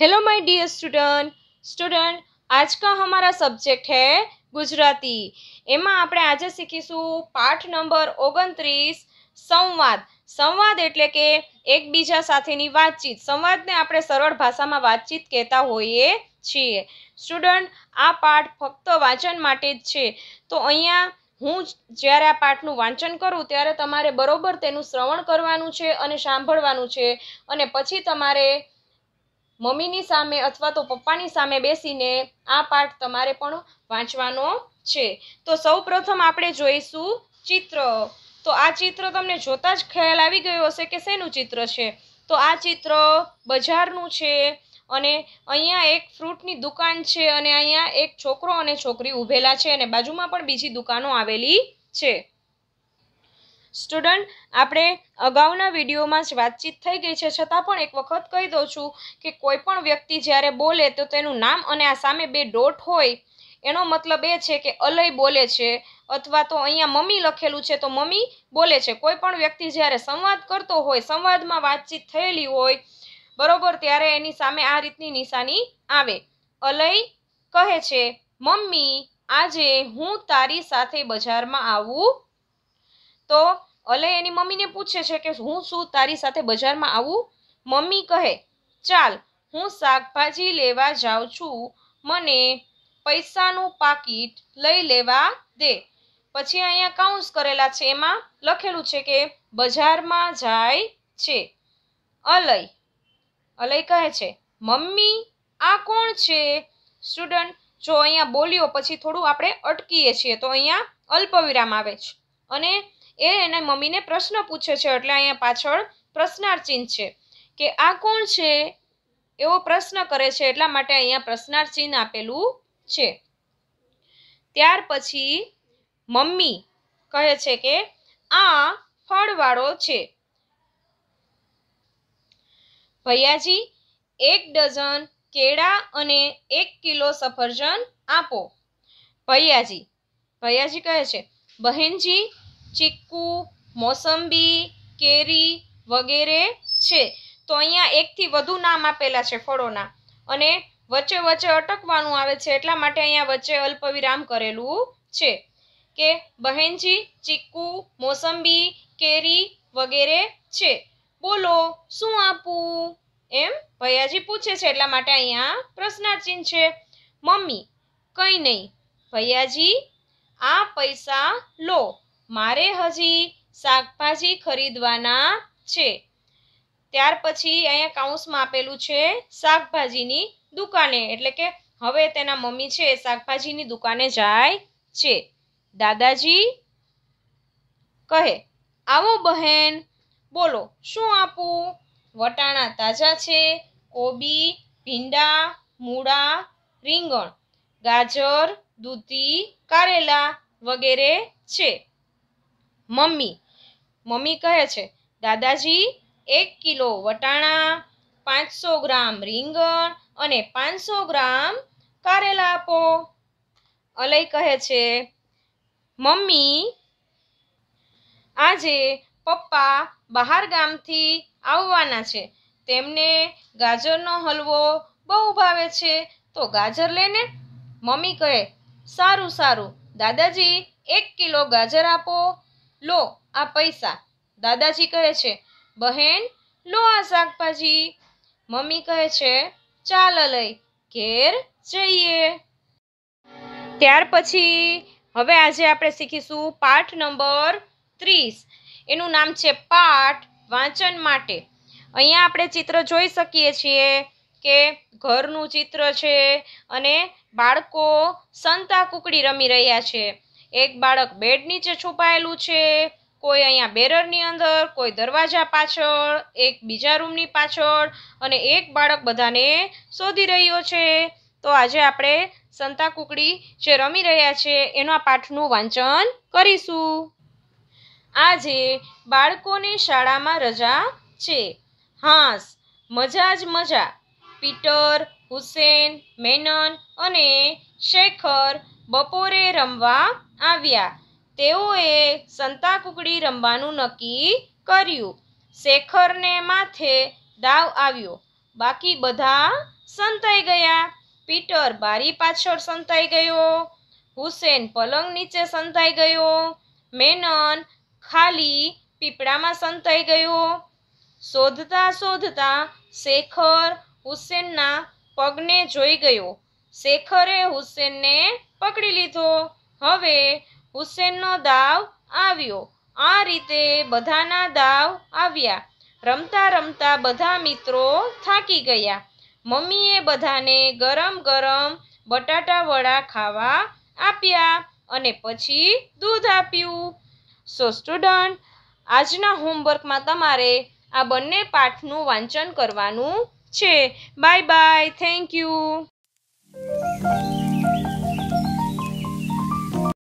hello my dear student student आज का हमारा सब्जेक्ट है ગુજરાતી એમાં આપણે આજે શીખીશું પાઠ નંબર ઓગણત્રીસ સંવાદ સંવાદ એટલે કે એકબીજા સાથેની વાતચીત સંવાદને આપણે સરળ ભાષામાં વાતચીત કહેતા હોઈએ છીએ સ્ટુડન્ટ આ પાઠ ફક્ત વાંચન માટે જ છે તો અહીંયા હું જ્યારે આ પાઠનું વાંચન કરું ત્યારે તમારે બરોબર તેનું શ્રવણ કરવાનું છે અને સાંભળવાનું છે અને પછી તમારે મમ્મીની સામે અથવા તો પપ્પાની સામે બેસીને આ પાઠ તમારે પણ વાંચવાનો છે તો સૌ પ્રથમ આપણે જોઈશું ચિત્ર તો આ ચિત્ર તમને જોતાં જ ખ્યાલ આવી ગયો હશે કે શેનું ચિત્ર છે તો આ ચિત્ર બજારનું છે અને અહીંયા એક ફ્રૂટની દુકાન છે અને અહીંયા એક છોકરો અને છોકરી ઊભેલા છે અને બાજુમાં પણ બીજી દુકાનો આવેલી છે સ્ટુડન્ટ આપણે અગાઉના વિડીયોમાં જ વાતચીત થઈ ગઈ છે છતાં પણ એક વખત કહી દઉં છું કે કોઈ પણ વ્યક્તિ જ્યારે બોલે તો તેનું નામ અને આ સામે બે ડોટ હોય એનો મતલબ એ છે કે અલય બોલે છે અથવા તો અહીંયા મમ્મી લખેલું છે તો મમ્મી બોલે છે કોઈ પણ વ્યક્તિ જ્યારે સંવાદ કરતો હોય સંવાદમાં વાતચીત થયેલી હોય બરોબર ત્યારે એની સામે આ રીતની નિશાની આવે અલય કહે છે મમ્મી આજે હું તારી સાથે બજારમાં આવું તો અલય એની મમ્મીને પૂછે છે કે હું શું તારી સાથે બજારમાં આવું મમ્મી કહે ચાલ હું શાકભાજી લેવા જાઉં છું મને પૈસાનું પાકીટ લઈ લેવા દે પછી અહીંયા કાઉન્સ કરેલા છે એમાં લખેલું છે કે બજારમાં જાય છે અલય અલય કહે છે મમ્મી આ કોણ છે સ્ટુડન્ટ જો અહીંયા બોલ્યો પછી થોડું આપણે અટકીએ છીએ તો અહીંયા અલ્પવિરામ આવે છે અને એ એના મમ્મીને પ્રશ્ન પૂછે છે એટલે અહીંયા પાછળ પ્રશ્નાર્થ છે કે આ કોણ છે એવો પ્રશ્ન કરે છે એટલા માટે અહીંયા પ્રશ્નાર્થ આપેલું છે ત્યાર પછી મમ્મી કહે છે કે આ ફળવાળો છે ભૈયાજી એક ડઝન કેળા અને એક કિલો સફરજન આપો ભૈયાજી ભૈયાજી કહે છે બહેનજી ચીકુ મોસંબી કેરી વગેરે છે તો અહીંયા એકથી વધુ નામ આપેલા છે ફળોના અને વચ્ચે વચ્ચે અટકવાનું આવે છે એટલા માટે અહીંયા વચ્ચે અલ્પવિરામ કરેલું છે કે બહેનજી ચીકુ મોસંબી કેરી વગેરે છે બોલો શું આપું એમ ભૈયાજી પૂછે છે એટલા માટે અહીંયા પ્રશ્નાર્ચિહ્ન છે મમ્મી કંઈ નહીં ભૈયાજી આ પૈસા લો મારે હજી શાકભાજી ખરીદવાના છે ત્યાર પછી અહીંયા કાઉન્સમાં આપેલું છે શાકભાજીની દુકાને એટલે કે હવે તેના મમ્મી છે શાકભાજીની દુકાને જાય છે દાદાજી કહે આવો બહેન બોલો શું આપું વટાણા તાજા છે કોબી ભીંડા મૂળા રીંગણ ગાજર દૂધી કારેલા વગેરે છે મમ્મી મમ્મી કહે છે દાદાજી એક કિલો વટાણા પાંચસો ગ્રામ રીંગણ અને પાંચસો ગ્રામ કારેલા આપો અલય કહે છે મમ્મી આજે પપ્પા બહાર ગામથી આવવાના છે તેમને ગાજરનો હલવો બહુ ભાવે છે તો ગાજર લઈને મમ્મી કહે સારું સારું દાદાજી એક કિલો ગાજર આપો લો આ પૈસા દાદાજી કહે છે બહેન લો આ શાકભાજી મમ્મી કહે છે ચાલ લઈ ઘેર જઈએ ત્યાર પછી હવે આજે આપણે શીખીશું પાઠ નંબર ત્રીસ એનું નામ છે પાઠ વાંચન માટે અહીંયા આપણે ચિત્ર જોઈ શકીએ છીએ કે ઘરનું ચિત્ર છે અને બાળકો સંતા કુકડી રમી રહ્યા છે એક બાળક બેડ નીચે છુપાયેલું છે કોઈ અહીંયા બેરરની અંદર કોઈ દરવાજા પાછળ એક બીજા રૂમની પાછળ અને એક બાળક બધાને શોધી રહ્યો છે તો આજે આપણે સંતા કુકડી જે રમી રહ્યા છે એના પાઠનું વાંચન કરીશું આજે બાળકોને શાળામાં રજા છે હાંસ મજા જ મજા પીટર હુસેન મેનન અને શેખર બપોરે રમવા આવ્યા તેઓએ સંતાકુકડી રમવાનું નક્કી કર્યું શેખરને માથે દાવ આવ્યો બાકી બધા સંતાઈ ગયા પીટર બારી પાછળ સંતાઈ ગયો હુસેન પલંગ નીચે સંતાઈ ગયો મેનન ખાલી પીપળામાં સંતાઈ ગયો શોધતા શોધતા શેખર હુસેનના પગને જોઈ ગયો શેખરે હુસેનને પકડી લીધો હવે હુસેનનો દાવ આવ્યો આ રીતે બધાના દાવ આવ્યા રમતા રમતા બધા મિત્રો થાકી ગયા મમ્મીએ બધાને ગરમ ગરમ બટાટા વડા ખાવા આપ્યા અને પછી દૂધ આપ્યું સો સ્ટુડન્ટ આજના હોમવર્કમાં તમારે આ બંને પાઠનું વાંચન કરવાનું છે બાય બાય થેન્ક યુ